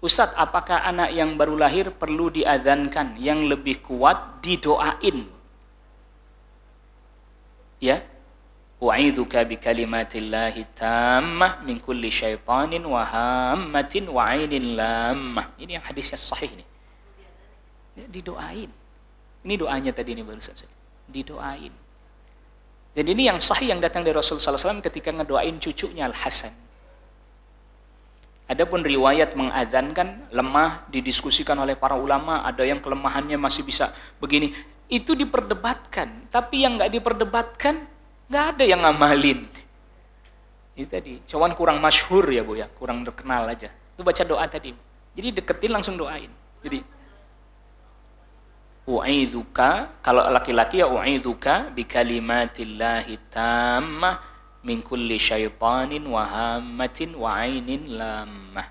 Ustadz, apakah anak yang baru lahir perlu diazankan? Yang lebih kuat didoain. Ya. Wa'idhuka bi kalimatillahi tammah min kulli syaitanin wa hammatin wa ainin lammah. Ini yang hadisnya sahih nih. Ya, didoain. Ini doanya tadi ini barusan saya. Didoain. Dan ini yang sahih yang datang dari Rasul SAW ketika ngedoain cucunya Al-Hasan Adapun riwayat mengazankan lemah didiskusikan oleh para ulama, ada yang kelemahannya masih bisa begini. Itu diperdebatkan, tapi yang nggak diperdebatkan nggak ada yang ngamalin. Ini tadi, cawan kurang masyhur ya bu ya, kurang terkenal aja. Itu baca doa tadi. Jadi deketin langsung doain. Jadi u'iduka kalau laki-laki ya u'iduka bi kalimatillahi tammah min kulli syaitanin wa hammatin wa ainin lamah.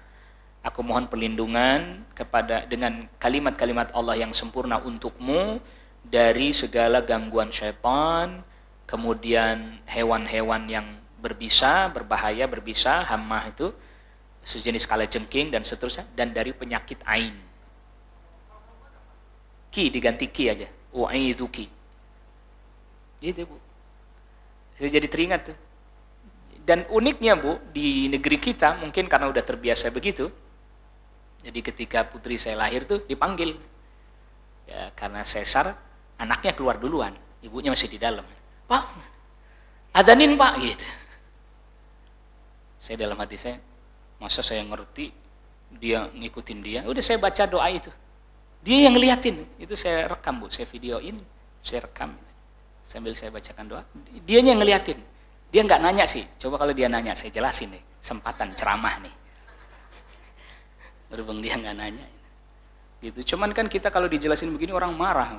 Aku mohon perlindungan kepada dengan kalimat-kalimat Allah yang sempurna untukmu dari segala gangguan syaitan, kemudian hewan-hewan yang berbisa, berbahaya, berbisa, hamah itu sejenis kala jengking dan seterusnya dan dari penyakit ain. Ki diganti ki aja. U'idzuki. Gitu, Bu. Saya jadi teringat tuh dan uniknya Bu, di negeri kita mungkin karena udah terbiasa begitu, jadi ketika putri saya lahir tuh dipanggil. Ya, karena sesar, anaknya keluar duluan, ibunya masih di dalam. Pak, adanin pak, gitu. Saya dalam hati saya, masa saya ngerti dia ngikutin dia, udah saya baca doa itu. Dia yang ngeliatin, itu saya rekam bu, saya videoin, saya rekam. Sambil saya bacakan doa, dia yang ngeliatin dia nggak nanya sih. Coba kalau dia nanya, saya jelasin nih. Sempatan ceramah nih. Berhubung dia nggak nanya. Gitu. Cuman kan kita kalau dijelasin begini orang marah.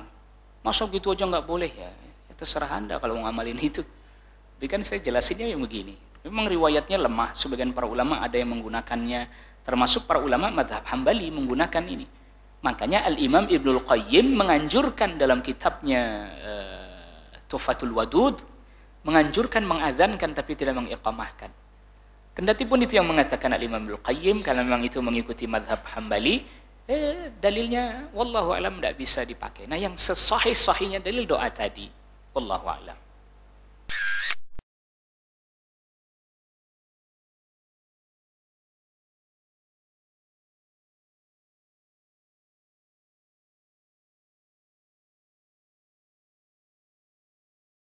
masuk gitu aja nggak boleh ya? ya terserah Anda kalau mau ngamalin itu. Tapi kan saya jelasinnya yang begini. Memang riwayatnya lemah. Sebagian para ulama ada yang menggunakannya. Termasuk para ulama madhab hambali menggunakan ini. Makanya Al-Imam Ibnul Qayyim menganjurkan dalam kitabnya uh, eh, Tufatul Wadud menganjurkan mengazankan tapi tidak mengiqamahkan. Kendati pun itu yang mengatakan Al-Imam Al-Qayyim kalau memang itu mengikuti mazhab Hambali, eh, dalilnya wallahu tidak bisa dipakai. Nah, yang sesahih-sahihnya dalil doa tadi, wallahu